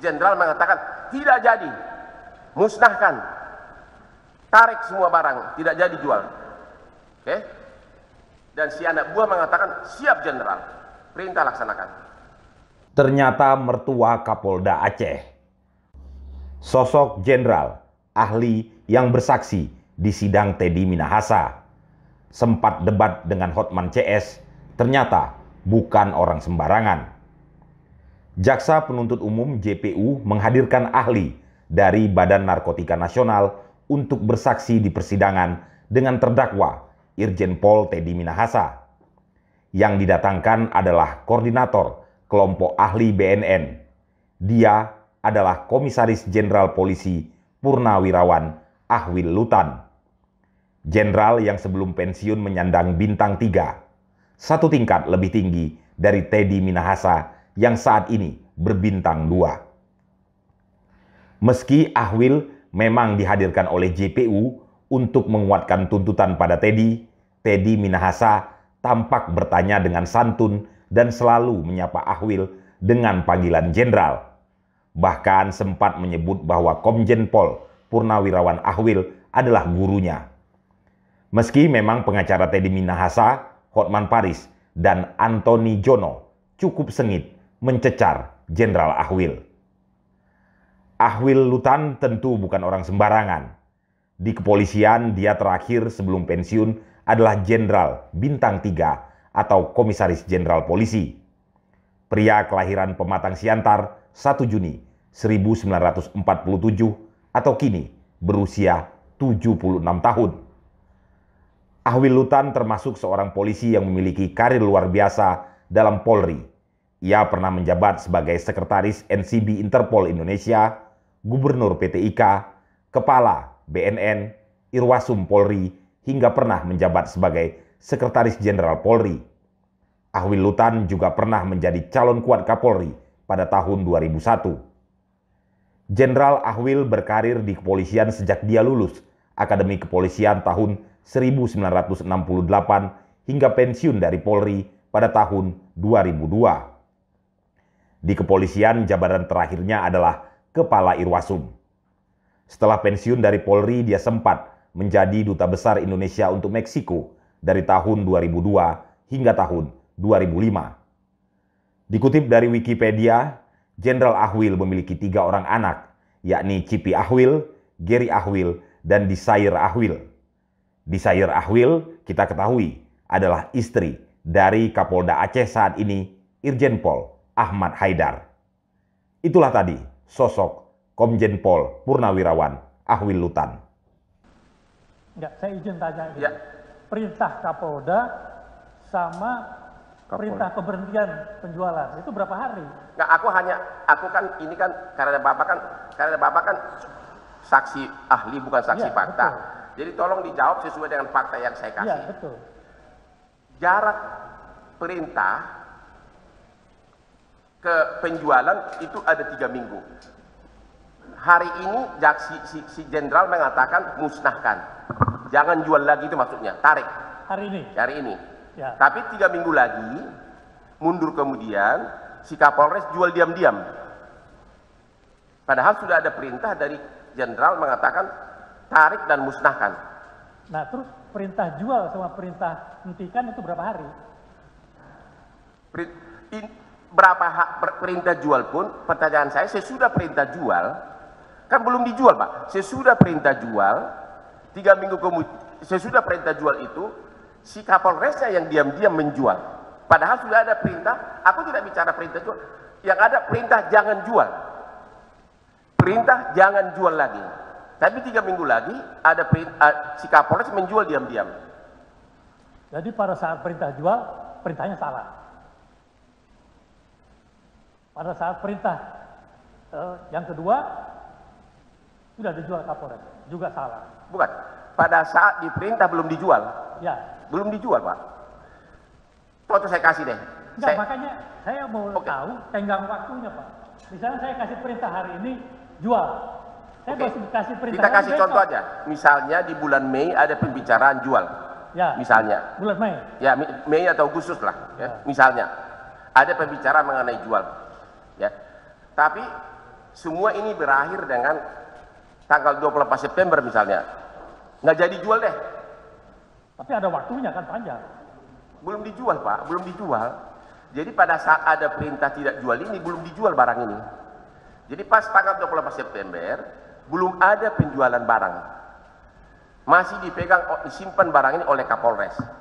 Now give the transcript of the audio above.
jenderal mengatakan tidak jadi, musnahkan, tarik semua barang, tidak jadi jual. Oke? Okay? Dan si anak buah mengatakan siap jenderal, perintah laksanakan. Ternyata mertua Kapolda Aceh, sosok jenderal, ahli yang bersaksi di sidang Teddy Minahasa, sempat debat dengan Hotman CS, ternyata bukan orang sembarangan. Jaksa Penuntut Umum JPU menghadirkan ahli dari Badan Narkotika Nasional untuk bersaksi di persidangan dengan terdakwa Irjen Pol Teddy Minahasa. Yang didatangkan adalah koordinator kelompok ahli BNN. Dia adalah Komisaris Jenderal Polisi Purnawirawan Ahwil Lutan. Jenderal yang sebelum pensiun menyandang bintang tiga, satu tingkat lebih tinggi dari Teddy Minahasa yang saat ini berbintang dua. Meski Ahwil memang dihadirkan oleh JPU untuk menguatkan tuntutan pada Teddy, Teddy Minahasa tampak bertanya dengan santun dan selalu menyapa Ahwil dengan panggilan jenderal. Bahkan sempat menyebut bahwa Komjen Pol Purnawirawan Ahwil adalah gurunya. Meski memang pengacara Teddy Minahasa, Hotman Paris, dan Anthony Jono cukup sengit mencecar Jenderal Ahwil. Ahwil Lutan tentu bukan orang sembarangan. Di kepolisian, dia terakhir sebelum pensiun adalah Jenderal Bintang 3 atau Komisaris Jenderal Polisi. Pria kelahiran Pematang Siantar 1 Juni 1947 atau kini berusia 76 tahun. Ahwil Lutan termasuk seorang polisi yang memiliki karir luar biasa dalam Polri ia pernah menjabat sebagai Sekretaris NCB Interpol Indonesia, Gubernur PTIK, Kepala BNN, Irwasum Polri, hingga pernah menjabat sebagai Sekretaris Jenderal Polri. Ahwil Lutan juga pernah menjadi calon kuat Kapolri pada tahun 2001. Jenderal Ahwil berkarir di kepolisian sejak dia lulus Akademi Kepolisian tahun 1968 hingga pensiun dari Polri pada tahun 2002. Di kepolisian, jabatan terakhirnya adalah Kepala Irwasum. Setelah pensiun dari Polri, dia sempat menjadi Duta Besar Indonesia untuk Meksiko dari tahun 2002 hingga tahun 2005. Dikutip dari Wikipedia, Jenderal Ahwil memiliki tiga orang anak, yakni Cipi Ahwil, Gary Ahwil, dan Desire Ahwil. Desire Ahwil, kita ketahui, adalah istri dari Kapolda Aceh saat ini, Irjen Pol Ahmad Haidar. Itulah tadi sosok Komjen Pol Purnawirawan Ahwil Lutan. Enggak, ya, saya izin tanya. Ya. Perintah Kapolda sama Kapolda. perintah keberhentian penjualan itu berapa hari? Nggak, aku hanya aku kan ini kan karena bapak kan karena bapak kan saksi ahli bukan saksi ya, fakta. Betul. Jadi tolong dijawab sesuai dengan fakta yang saya ya, kasih. Ya, betul. Jarak perintah ke penjualan itu ada tiga minggu. Hari ini si, si, si jenderal mengatakan musnahkan, jangan jual lagi itu maksudnya, tarik. Hari ini. Hari ini. Ya. Tapi tiga minggu lagi, mundur kemudian si Kapolres jual diam-diam. Padahal sudah ada perintah dari jenderal mengatakan tarik dan musnahkan. Nah terus perintah jual sama perintah hentikan itu berapa hari? berapa ha perintah jual pun pertanyaan saya sesudah perintah jual kan belum dijual pak sesudah perintah jual tiga minggu kemudian sesudah perintah jual itu si kapolresnya yang diam-diam menjual padahal sudah ada perintah aku tidak bicara perintah jual yang ada perintah jangan jual perintah jangan jual lagi tapi tiga minggu lagi ada perintah, si kapolres menjual diam-diam jadi pada saat perintah jual perintahnya salah pada saat perintah. Eh, yang kedua, sudah dijual Kapolres, juga salah. Bukan, pada saat diperintah belum dijual. Ya. Belum dijual, Pak. Foto saya kasih deh. Enggak, saya... makanya saya mau okay. tahu tenggang waktunya, Pak. Misalnya saya kasih perintah hari ini, jual. Saya okay. masih kasih perintah. Kita kasih contoh aja. Misalnya di bulan Mei ada pembicaraan jual. Ya. Misalnya. Bulan Mei. Ya, Mei atau Agustus lah. Ya. ya. Misalnya ada pembicaraan mengenai jual ya. Tapi semua ini berakhir dengan tanggal 24 September misalnya. Nggak jadi jual deh. Tapi ada waktunya kan panjang. Belum dijual Pak, belum dijual. Jadi pada saat ada perintah tidak jual ini, belum dijual barang ini. Jadi pas tanggal 24 September, belum ada penjualan barang. Masih dipegang, oh, disimpan barang ini oleh Kapolres.